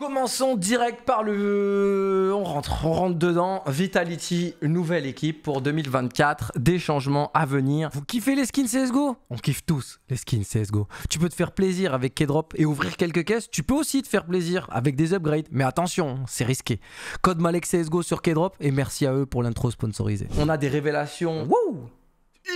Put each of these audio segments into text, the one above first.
Commençons direct par le... On rentre, on rentre dedans. Vitality, nouvelle équipe pour 2024. Des changements à venir. Vous kiffez les skins CSGO On kiffe tous les skins CSGO. Tu peux te faire plaisir avec K-Drop et ouvrir quelques caisses. Tu peux aussi te faire plaisir avec des upgrades. Mais attention, c'est risqué. Code Malek CSGO sur K-Drop et merci à eux pour l'intro sponsorisée. On a des révélations. wouh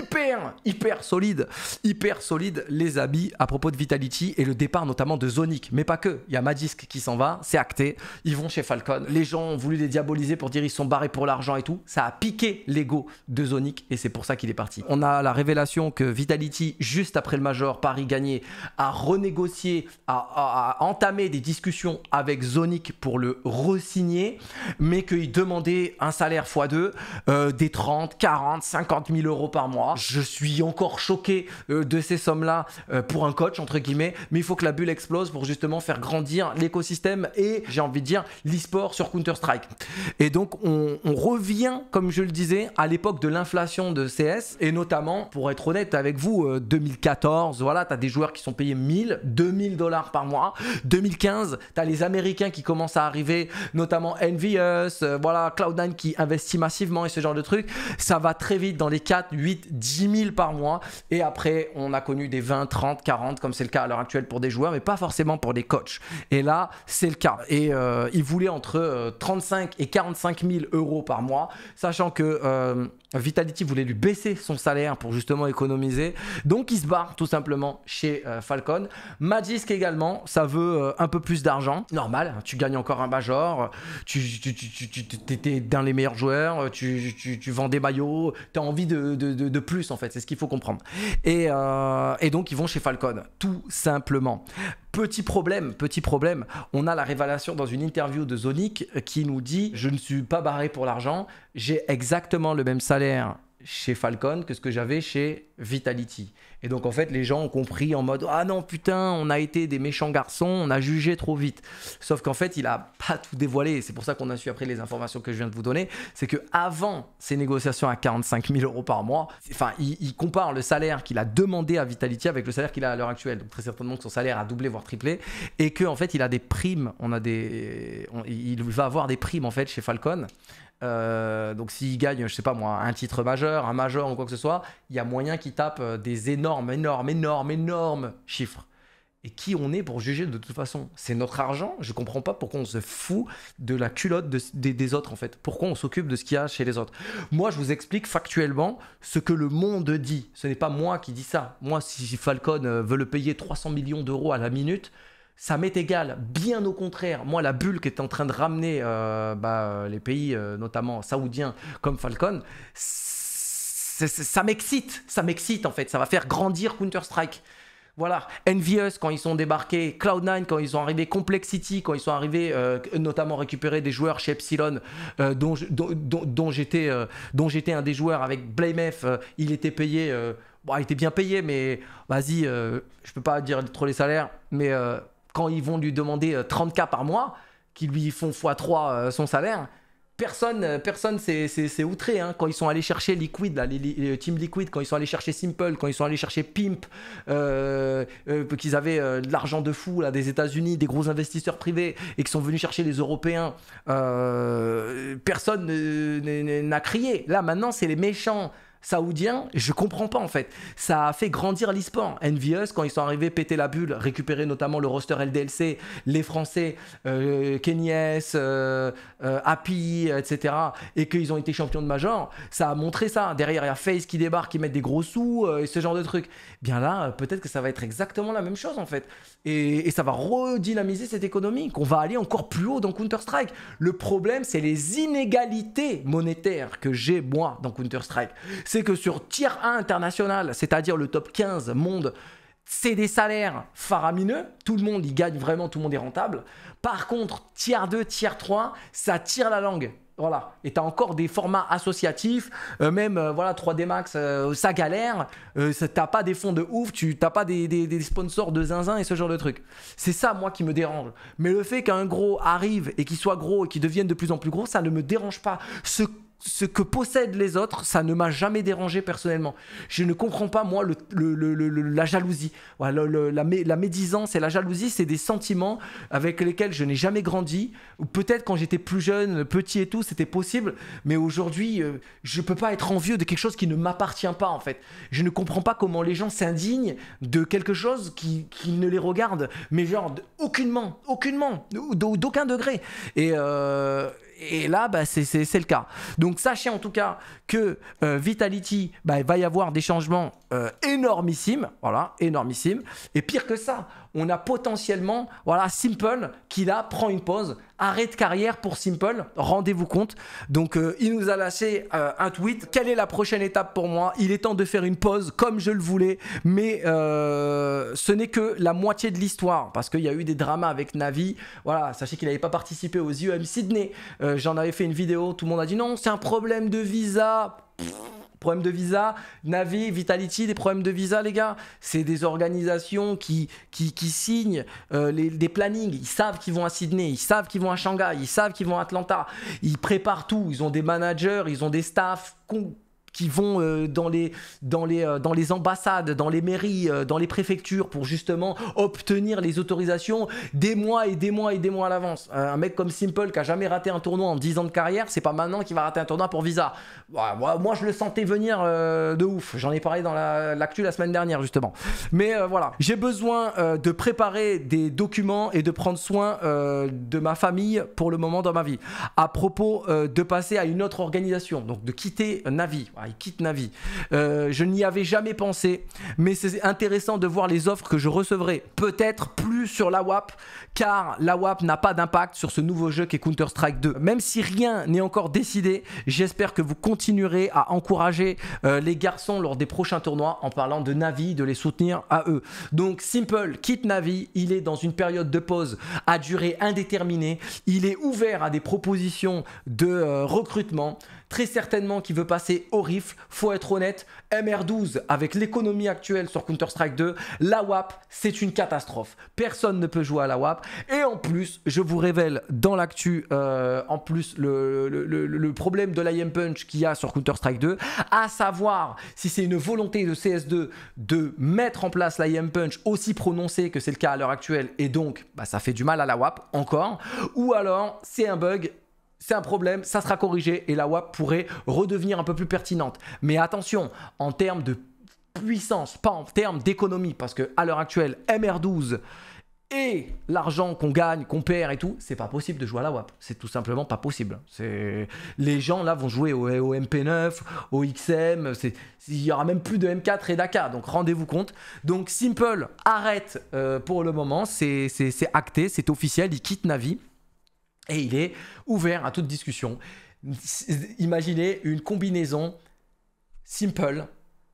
hyper, hyper solide, hyper solide, les habits. à propos de Vitality et le départ notamment de Zonic. Mais pas que, il y a Madisk qui s'en va, c'est acté, ils vont chez Falcon. Les gens ont voulu les diaboliser pour dire ils sont barrés pour l'argent et tout. Ça a piqué l'ego de Zonic et c'est pour ça qu'il est parti. On a la révélation que Vitality, juste après le Major, Paris gagné, a renégocié, a, entamé des discussions avec Zonic pour le resigner, mais qu'il demandait un salaire x2, euh, des 30, 40, 50 000 euros par mois je suis encore choqué euh, de ces sommes-là euh, pour un coach, entre guillemets, mais il faut que la bulle explose pour justement faire grandir l'écosystème et, j'ai envie de dire, l'e-sport sur Counter-Strike. Et donc, on, revient, comme je le disais, à l'époque de l'inflation de CS, et notamment, pour être honnête avec vous, 2014, euh, voilà, tu as des joueurs qui sont payés 1000, 2000 dollars par mois. 2015, tu as les Américains qui commencent à arriver, notamment Envious, voilà, Cloud9 qui investit massivement et ce genre de trucs. Ça va très vite dans les 4, 8, 10 000 par mois. Et après, on a connu des 20, 30, 40, comme c'est le cas à l'heure actuelle pour des joueurs, mais pas forcément pour des coachs. Et là, c'est le cas. Et euh, il voulait entre 35 euh, et 45 000 euros par mois, sachant que euh, Vitality voulait lui baisser son salaire pour justement économiser. Donc, il se barre tout simplement chez Falcon. Magisk également, ça veut un peu plus d'argent. Normal, hein, tu gagnes encore un major, tu, tu, tu, tu es dans les meilleurs joueurs, tu, vends des maillots, tu as envie de de plus en fait, c'est ce qu'il faut comprendre. Euh, et, donc ils vont chez Falcon, tout simplement. Petit problème, petit problème, on a la révélation dans une interview de Zonic qui nous dit « Je ne suis pas barré pour l'argent, j'ai exactement le même salaire chez Falcon que ce que j'avais chez Vitality. Et donc en fait les gens ont compris en mode ah non putain on a été des méchants garçons, on a jugé trop vite. Sauf qu'en fait il a pas tout dévoilé. C'est pour ça qu'on a su après les informations que je viens de vous donner, c'est que avant ces négociations à 45 000 euros par mois, enfin il, compare le salaire qu'il a demandé à Vitality avec le salaire qu'il a à l'heure actuelle. Donc très certainement que son salaire a doublé voire triplé et que en fait il a des primes, on a des, il va avoir des primes en fait chez Falcon euh, donc s'il gagne, je sais pas moi, un titre majeur, un majeur ou quoi que ce soit, il y a moyen qu'il tape euh, des énormes, énormes, énormes, énormes chiffres. Et qui on est pour juger de toute façon C'est notre argent. Je comprends pas pourquoi on se fout de la culotte des autres en fait. Pourquoi on s'occupe de ce qu'il y a chez les autres Moi, je vous explique factuellement ce que le monde dit. Ce n'est pas moi qui dis ça. Moi, si Falcon euh, veut le payer 300 millions d'euros à la minute, ça m'est égal. Bien au contraire, moi, la bulle qui est en train de ramener euh, bah, euh, les pays, euh, notamment saoudiens comme Falcon, ça m'excite. Ça m'excite, en fait. Ça va faire grandir Counter-Strike. Voilà, Envious quand ils sont débarqués, Cloud9 quand ils sont arrivés, Complexity quand ils sont arrivés, notamment récupérer des joueurs chez Epsilon, dont, j'étais, dont, un des joueurs avec BlameF, il était payé, bon, il était bien payé, mais vas-y, je peux pas dire trop les salaires, mais quand ils vont lui demander 30K euh, par mois, qui lui font x3 euh, son salaire, personne euh, personne s'est outré. Hein. Quand ils sont allés chercher Liquid, là, les, Team Liquid, quand ils sont allés chercher Simple, quand ils sont allés chercher Pimp, qu'ils avaient de l'argent de fou là, des États-Unis, des gros investisseurs privés, et qui sont venus chercher les Européens, personne n'a crié. Là, maintenant, c'est les méchants saoudien, je comprends pas en fait. Ça a fait grandir l'e-sport. quand ils sont arrivés péter la bulle, récupérer notamment le roster LDLC, les Français, euh, Kenyes, euh, euh, Happy, etc., et qu'ils ont été champions de Major, ça a montré ça. Derrière, il y a FaZe qui débarque, qui met des gros sous, euh, et ce genre de trucs. Eh bien là, peut-être que ça va être exactement la même chose en fait. Et, et ça va redynamiser cette économie, qu'on va aller encore plus haut dans Counter-Strike. Le problème, c'est les inégalités monétaires que j'ai moi dans Counter-Strike c'est que sur tier 1 international, c'est-à-dire le top 15 monde, c'est des salaires faramineux, tout le monde y gagne vraiment, tout le monde est rentable. Par contre, tier 2, tier 3, ça tire la langue. Voilà, et t'as encore des formats associatifs, euh, même euh, voilà 3D Max, euh, ça galère, t'as pas des fonds de ouf, tu t'as pas des, sponsors de zinzin et ce genre de truc. C'est ça moi qui me dérange. Mais le fait qu'un gros arrive et qu'il soit gros et qu'il devienne de plus en plus gros, ça ne me dérange pas. Ce ce que possèdent les autres, ça ne m'a jamais dérangé personnellement. Je ne comprends pas, moi, le, la jalousie. Voilà, la, la, médisance et la jalousie, c'est des sentiments avec lesquels je n'ai jamais grandi. Peut-être quand j'étais plus jeune, petit et tout, c'était possible. Mais aujourd'hui, euh, je ne peux pas être envieux de quelque chose qui ne m'appartient pas, en fait. Je ne comprends pas comment les gens s'indignent de quelque chose qui, ne les regarde. Mais genre, aucunement, aucunement, d'aucun degré. Et... Euh, et, là, bah, c'est le cas. Donc sachez en tout cas que euh, Vitality, bah, il va y avoir des changements euh, énormissimes, voilà, énormissimes. Et pire que ça, on a potentiellement, voilà, Simple qui là prend une pause. Arrêt de carrière pour Simple, rendez-vous compte. Donc euh, il nous a lâché euh, un tweet. Quelle est la prochaine étape pour moi Il est temps de faire une pause comme je le voulais, mais euh, ce n'est que la moitié de l'histoire parce qu'il y a eu des dramas avec Navi. Voilà, sachez qu'il n'avait pas participé aux IEM Sydney. J'en avais fait une vidéo, tout le monde a dit non, c'est un problème de visa problèmes de visa, Navi, Vitality, des problèmes de visa, les gars. C'est des organisations qui, qui, qui signent euh, les, des plannings. Ils savent qu'ils vont à Sydney, ils savent qu'ils vont à Shanghai, ils savent qu'ils vont à Atlanta. Ils préparent tout. Ils ont des managers, ils ont des staffs qui vont euh, dans, les, dans, les, euh, dans les ambassades, dans les mairies, euh, dans les préfectures pour justement obtenir les autorisations des mois et des mois et des mois à l'avance. Un mec comme Simple qui a jamais raté un tournoi en 10 ans de carrière, c'est pas maintenant qu'il va rater un tournoi pour Visa. Moi, moi je le sentais venir de ouf. J'en ai parlé dans l'actu la, semaine dernière justement. Mais voilà, j'ai besoin de préparer des documents et de prendre soin de ma famille pour le moment dans ma vie. À propos de passer à une autre organisation, donc de quitter Navi. Ah, il quitte Navi. Euh, je n'y avais jamais pensé, mais c'est intéressant de voir les offres que je recevrai. Peut-être plus sur la WAP, car la WAP n'a pas d'impact sur ce nouveau jeu qui est Counter-Strike 2. Même si rien n'est encore décidé, j'espère que vous continuerez à encourager euh, les garçons lors des prochains tournois en parlant de Navi, de les soutenir à eux. Donc Simple quitte Navi, il est dans une période de pause à durée indéterminée, il est ouvert à des propositions de euh, recrutement très certainement qui veut passer au rifle. Faut être honnête, MR12 avec l'économie actuelle sur Counter-Strike 2, la WAP, c'est une catastrophe. Personne ne peut jouer à la WAP. Et en plus, je vous révèle dans l'actu, euh, en plus, le, problème de l'IM Punch qu'il y a sur Counter-Strike 2, à savoir si c'est une volonté de CS2 de mettre en place l'IM Punch aussi prononcé que c'est le cas à l'heure actuelle, et donc bah, ça fait du mal à la WAP encore, ou alors c'est un bug c'est un problème, ça sera corrigé et la WAP pourrait redevenir un peu plus pertinente. Mais attention, en termes de puissance, pas en termes d'économie, parce que à l'heure actuelle, MR12 et l'argent qu'on gagne, qu'on perd et tout, c'est pas possible de jouer à la WAP. C'est tout simplement pas possible. C'est les gens là vont jouer au, MP9, au XM. Il y aura même plus de M4 et d'AK. Donc rendez-vous compte. Donc Simple arrête euh, pour le moment. C'est acté, c'est officiel. Il quitte Navi et il est ouvert à toute discussion. Imaginez une combinaison simple,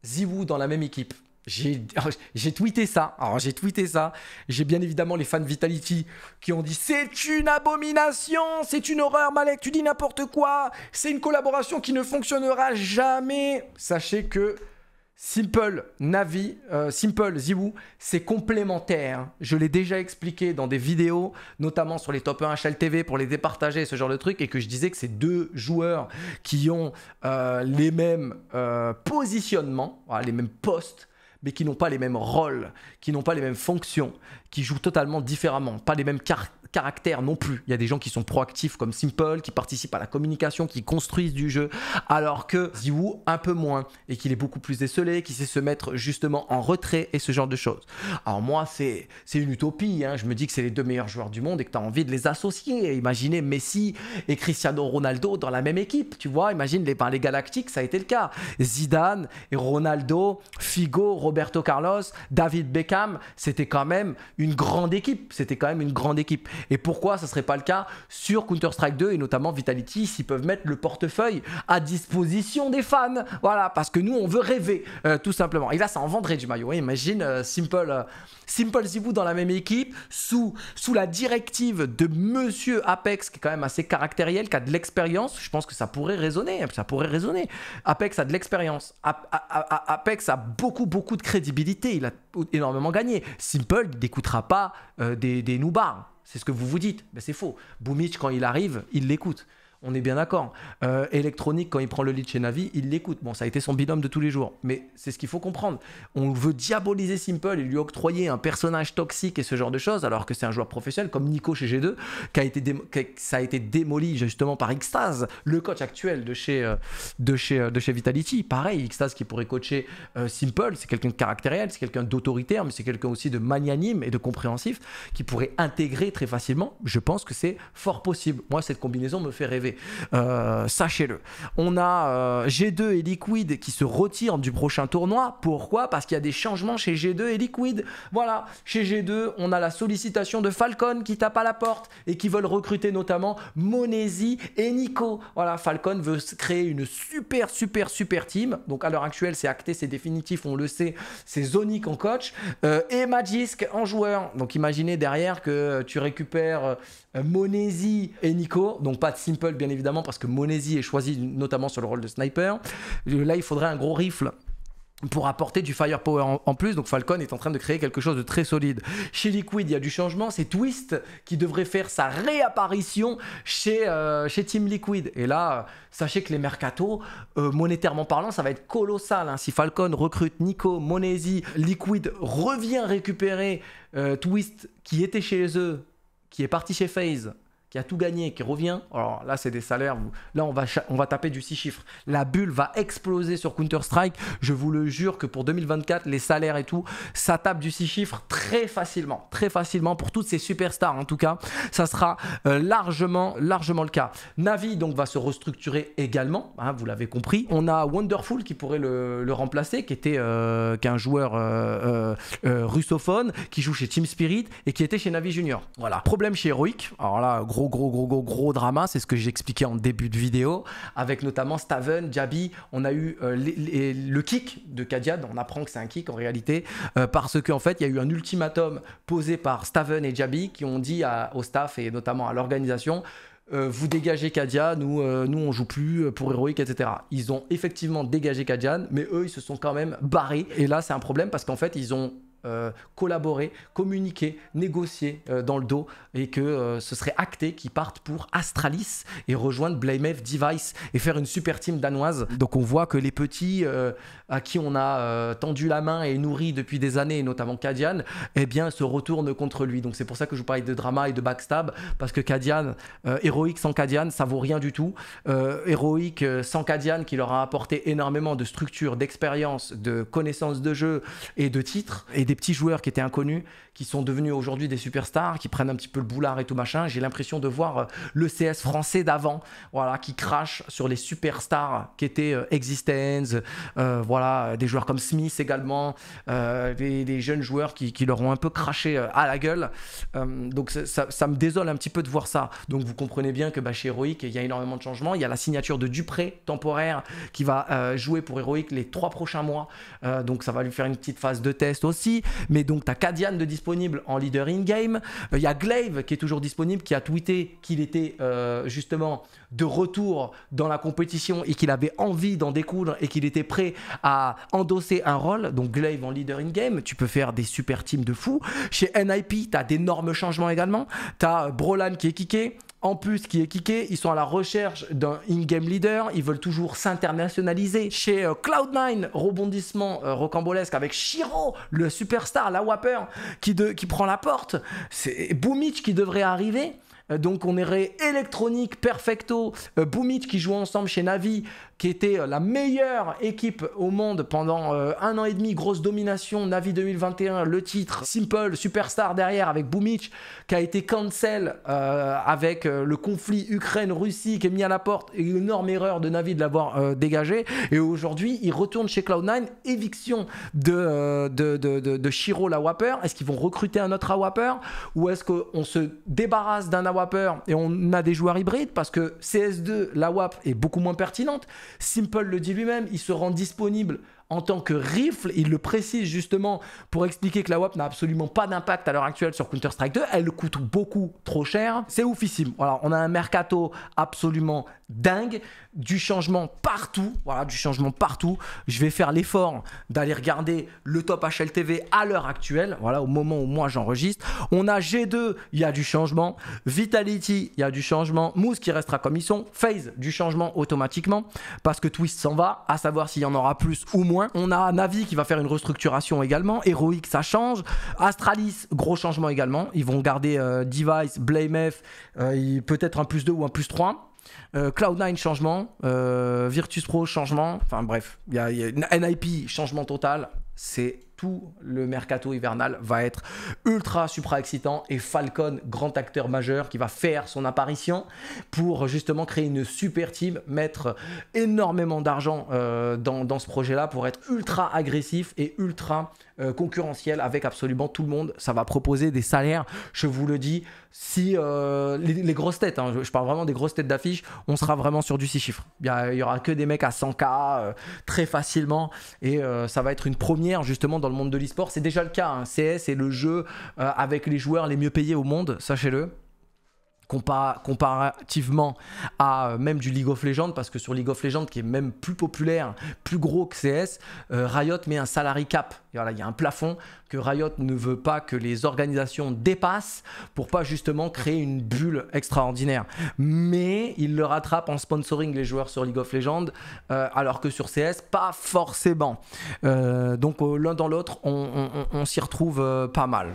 Ziwoo dans la même équipe. J'ai tweeté ça. Alors j'ai tweeté ça. J'ai bien évidemment les fans Vitality qui ont dit c'est une abomination, c'est une horreur, Malek, tu dis n'importe quoi, c'est une collaboration qui ne fonctionnera jamais. Sachez que Simple, Navi, euh, Simple, Zibou, c'est complémentaire. Je l'ai déjà expliqué dans des vidéos, notamment sur les top 1 HLTV pour les départager, ce genre de truc, et que je disais que c'est deux joueurs qui ont euh, les mêmes euh, positionnements, les mêmes postes, mais qui n'ont pas les mêmes rôles, qui n'ont pas les mêmes fonctions, qui jouent totalement différemment, pas les mêmes caractères non plus. Il y a des gens qui sont proactifs comme Simple, qui participent à la communication, qui construisent du jeu, alors que Ziwoo un peu moins, et qu'il est beaucoup plus décelé, qui sait se mettre justement en retrait et ce genre de choses. Alors moi, c'est une utopie, hein. je me dis que c'est les deux meilleurs joueurs du monde et que tu as envie de les associer. Imaginez Messi et Cristiano Ronaldo dans la même équipe, tu vois, imagine les, ben, les Galactiques, ça a été le cas. Zidane et Ronaldo, Figo, Roberto Carlos, David Beckham, c'était quand même une grande équipe. C'était quand même une grande équipe. Et pourquoi ça serait pas le cas sur Counter-Strike 2 et notamment Vitality s'ils peuvent mettre le portefeuille à disposition des fans Voilà, parce que nous, on veut rêver, euh, tout simplement. Et là, ça en vendrait du maillot. imagine euh, Simple, euh, Simple Zibou dans la même équipe, sous, sous la directive de Monsieur Apex, qui est quand même assez caractériel, qui a de l'expérience. Je pense que ça pourrait résonner. Ça pourrait résonner. Apex a de l'expérience. Apex a beaucoup, beaucoup de crédibilité, il a énormément gagné. Simple n'écoutera pas euh, des, des Noobars. C'est ce que vous vous dites. mais ben, c'est faux. Boumitch quand il arrive, il l'écoute. On est bien d'accord. Euh, électronique, quand il prend le lead chez Navi, il l'écoute. Bon, ça a été son binôme de tous les jours. Mais c'est ce qu'il faut comprendre. On veut diaboliser Simple et lui octroyer un personnage toxique et ce genre de choses, alors que c'est un joueur professionnel comme Nico chez G2, qui a été ça a été démoli justement par Xtase, le coach actuel de chez, euh, de chez, euh, de chez Vitality. Pareil, Xtase qui pourrait coacher Simple, c'est quelqu'un de caractériel, c'est quelqu'un d'autoritaire, mais c'est quelqu'un aussi de magnanime et de compréhensif, qui pourrait intégrer très facilement. Je pense que c'est fort possible. Moi, cette combinaison me fait rêver. Euh, sachez-le. On a euh, G2 et Liquid qui se retirent du prochain tournoi. Pourquoi Parce qu'il y a des changements chez G2 et Liquid. Voilà, chez G2, on a la sollicitation de Falcon qui tape à la porte et qui veulent recruter notamment Monesi et Nico. Voilà, Falcon veut créer une super, super, super team. Donc à l'heure actuelle, c'est acté, c'est définitif, on le sait. C'est Zonic en coach euh, et Magisk en joueur. Donc imaginez derrière que tu récupères Monesi et Nico, donc pas de simple bien évidemment, parce que Monesi est choisi notamment sur le rôle de sniper. Là, il faudrait un gros rifle pour apporter du firepower en, plus. Donc Falcon est en train de créer quelque chose de très solide. Chez Liquid, il y a du changement. C'est Twist qui devrait faire sa réapparition chez, euh, chez Team Liquid. Et là, sachez que les mercatos, euh, monétairement parlant, ça va être colossal. Hein. Si Falcon recrute Nico, Monesi, Liquid revient récupérer euh, Twist qui était chez eux, qui est parti chez FaZe, qui a tout gagné, qui revient, alors là c'est des salaires, là on va, on va taper du 6 chiffres. La bulle va exploser sur Counter-Strike, je vous le jure que pour 2024, les salaires et tout, ça tape du 6 chiffres très facilement, très facilement, pour toutes ces superstars en tout cas, ça sera euh, largement, largement le cas. Navi donc va se restructurer également, hein, vous l'avez compris. On a Wonderful qui pourrait le, remplacer, qui était euh, qu'un joueur euh, euh, russophone, qui joue chez Team Spirit et qui était chez Navi Junior. Voilà. Problème chez Heroic, alors là gros gros, gros, gros, gros, gros drama. C'est ce que j'ai j'expliquais en début de vidéo, avec notamment Staven, Jabi. On a eu euh, le kick de Kadia, On apprend que c'est un kick en réalité, euh, parce qu'en fait, il y a eu un ultimatum posé par Staven et Jabi qui ont dit au staff et notamment à l'organisation. Euh, vous dégagez Kadia, nous, nous on joue plus pour Heroic, etc. Ils ont effectivement dégagé Kadian, mais eux ils se sont quand même barrés. Et là c'est un problème parce qu'en fait ils ont euh, collaborer, communiquer, négocier euh, dans le dos et que euh, ce serait acté qu'ils partent pour Astralis et rejoindre Blamef Device et faire une super team danoise. Donc on voit que les petits à qui on a tendu la main et nourri depuis des années, notamment Kadian, eh bien se retournent contre lui. Donc c'est pour ça que je vous parlais de drama et de backstab parce que Kadian, héroïque sans Kadian, ça vaut rien du tout. héroïque sans Kadian qui leur a apporté énormément de structure, d'expérience, de connaissances de jeu et de titres des petits joueurs qui étaient inconnus, qui sont devenus aujourd'hui des superstars, qui prennent un petit peu le boulard et tout machin. J'ai l'impression de voir euh, le CS français d'avant, voilà, qui crache sur les superstars qui étaient euh, Existence, euh, voilà, des joueurs comme Smith également, des, jeunes joueurs qui, leur ont un peu craché à la gueule. donc ça, me désole un petit peu de voir ça. Donc vous comprenez bien que bah, chez Heroic, il y a énormément de changements. Il y a la signature de Dupré temporaire qui va jouer pour Heroic les trois prochains mois. donc ça va lui faire une petite phase de test aussi mais donc tu as Kadian de disponible en leader in-game. Il euh, y a Glaive qui est toujours disponible, qui a tweeté qu'il était euh, justement de retour dans la compétition et qu'il avait envie d'en découdre et qu'il était prêt à endosser un rôle. Donc Glaive en leader in-game, tu peux faire des super teams de fou. Chez NIP, tu as d'énormes changements également. Tu as Brolan qui est kické, en plus, qui est kické, ils sont à la recherche d'un in-game leader, ils veulent toujours s'internationaliser. Chez euh, Cloud9, rebondissement euh, rocambolesque avec Shiro, le superstar, la Whopper, qui, qui prend la porte. C'est Boomich qui devrait arriver. Euh, donc on aurait Electronic, Perfecto, euh, Boomit qui joue ensemble chez Navi, qui était euh, la meilleure équipe au monde pendant un an et demi, grosse domination, Navi 2021, le titre, Simple, Superstar derrière avec Boomich, qui a été cancel avec le conflit Ukraine-Russie qui est mis à la porte, et une énorme erreur de Navi de l'avoir dégagé, et aujourd'hui il retourne chez Cloud9, éviction de, de, de, Shiro la est-ce qu'ils vont recruter un autre awapper ou est-ce qu'on se débarrasse d'un et on a des joueurs hybrides parce que CS2, la WAP est beaucoup moins pertinente. Simple le dit lui-même, il se rend disponible en tant que rifle, il le précise justement pour expliquer que la WAP n'a absolument pas d'impact à l'heure actuelle sur Counter-Strike 2, elle coûte beaucoup trop cher, c'est oufissime. Alors on a un mercato absolument dingue, du changement partout, voilà, du changement partout. Je vais faire l'effort d'aller regarder le top HLTV à l'heure actuelle, voilà, au moment où moi j'enregistre. On a G2, il y a du changement. Vitality, il y a du changement. Mousse qui restera comme ils sont. Phase, du changement automatiquement, parce que Twist s'en va, à savoir s'il y en aura plus ou moins. On a Navi qui va faire une restructuration également. Heroic, ça change. Astralis, gros changement également. Ils vont garder euh, Device, BlameF, euh, peut-être un plus 2 ou un plus 3. Euh, Cloud9, changement. Euh, Virtus Pro, changement. Enfin bref, il y a, NIP, changement total. C'est tout le mercato hivernal va être ultra supra excitant et Falcon, grand acteur majeur qui va faire son apparition pour justement créer une super team, mettre énormément d'argent euh, dans, ce projet-là pour être ultra agressif et ultra euh, concurrentiel avec absolument tout le monde. Ça va proposer des salaires, je vous le dis, si euh, les, grosses têtes, hein, je, parle vraiment des grosses têtes d'affiche, on sera vraiment sur du 6 chiffres. Il y, aura que des mecs à 100K très facilement et ça va être une première justement dans dans le monde de l'e-sport, C'est déjà le cas. Hein. CS est le jeu euh, avec les joueurs les mieux payés au monde, sachez-le comparativement à euh, même du League of Legends, parce que sur League of Legends, qui est même plus populaire, plus gros que CS, euh, Riot met un salary cap. voilà, il y a un plafond que Riot ne veut pas que les organisations dépassent pour pas justement créer une bulle extraordinaire. Mais il le rattrape en sponsoring les joueurs sur League of Legends, euh, alors que sur CS, pas forcément. donc l'un dans l'autre, on s'y retrouve pas mal.